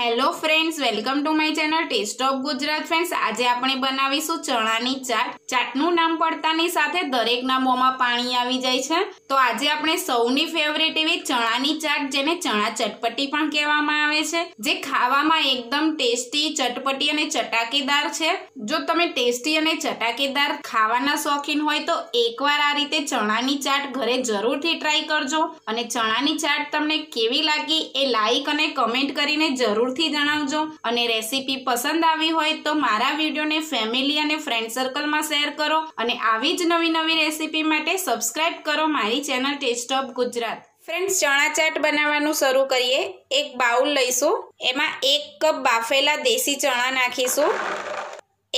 hello friends welcome to my channel test of Gujarat friends આજે આપણે બનાવીશું ચણાની ચાટ ચાટનું નામ પડતાની સાથે દરેક મોંમાં પાણી આવી જાય છે તો આજે આપણે સૌની ફેવરેટ એવી ચણાની ચાટ જેને ચણા ચટપટી પણ કહેવામાં આવે છે જે ખાવામાં એકદમ ટેસ્ટી ચટપટી અને ચટાકેદાર છે જો તમે ટેસ્ટી અને ચટાકેદાર ખાવાના શોખીન હોય તો એકવાર આ રીતે ચણાની ચાટ ઘરે જરૂરથી ટ્રાય કરજો અને ચણાની ચાટ તમને કેવી લાગી એ લાઇક અને કમેન્ટ કરીને જરૂર જરૂરથી જણાવજો અને રેસીપી પસંદ આવી હોય તો મારા વિડીયોને ફેમિલી અને ફ્રેન્ડ સર્કલમાં શેર કરો અને આવી જ નવી નવી રેસીપી માટે સબસ્ક્રાઇબ કરો મારી channel test of Gujarat friends ચણા ચાટ બનાવવાનું શરૂ કરીએ એક બાઉલ લઈશું એમાં એક કપ બાફેલા દેશી ચણા નાખીશું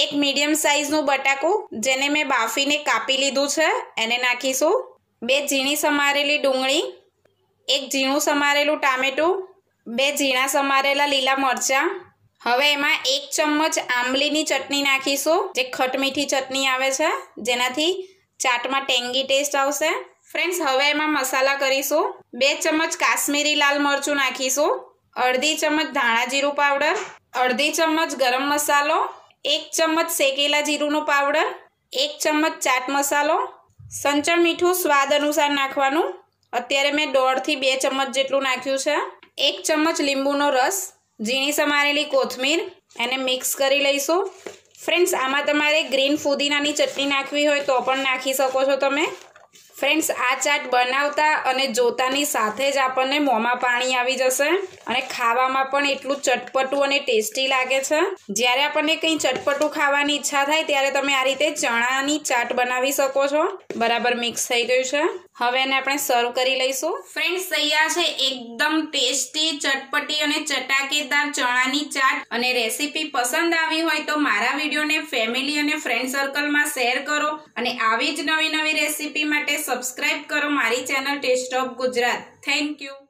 એક મીડિયમ સાઇઝનું બટાકું જેને મેં બાફીને કાપી લીધું છે એને નાખીશું બે ઝીણી સમારેલી ડુંગળી એક ઝીણું સમારેલું ટામેટું બે ઝીણા સમારેલા લીલા મરચાં હવે એમાં એક ચમચ આંબલીની ચટણી નાખીશું જે ખટમીઠી ચટણી આવે છે જેનાથી ચાટમાં ટેંગી ટેસ્ટ આવશે ફ્રેન્ડ્સ હવે એમાં મસાલા કરીશું બે ચમચ કાશ્મીરી લાલ મરચું નાખીશું અડધી ચમચ ધાણા જીરું પાવડર અડધી ચમચ ગરમ મસાલો એક ચમચ શેકેલા જીરુંનો પાવડર એક ચમચ ચાટ મસાલો સંચળ મીઠું સ્વાદ અનુસાર નાખવાનું અત્યારે મેં દોઢથી બે ચમચ જેટલું નાખ્યું છે એક ચમચ લીંબુનો રસ ઝીણી સમારેલી કોથમીર એને મિક્સ કરી લઈશું ફ્રેન્ડ્સ આમાં તમારે ગ્રીન ફુદીનાની ચટણી નાખવી હોય તો પણ નાખી શકો છો તમે ફ્રેન્ડ્સ આ ચાટ બનાવતા અને જોતાની સાથે જ આપણને મોંમાં પાણી આવી જશે અને ખાવામાં પણ એટલું ચટપટું અને ટેસ્ટી લાગે છે જ્યારે આપણને કંઈ ચટપટું ખાવાની ઈચ્છા થાય ત્યારે તમે આ રીતે ચણાની ચાટ બનાવી શકો છો બરાબર મિક્સ થઈ ગયું છે હવે એને આપણે સર્વ કરી લઈશું ફ્રેન્ડ્સ તૈયાર છે એકદમ ટેસ્ટી ચટપટી અને ચટાકેદાર ચણાની ચાટ અને રેસીપી પસંદ આવી હોય તો મારા વિડીયોને ફેમિલી અને ફ્રેન્ડ સર્કલમાં શેર કરો અને આવી જ નવી નવી રેસીપી માટે સબસ્ક્રાઇબ કરો મારી channel test of Gujarat thank you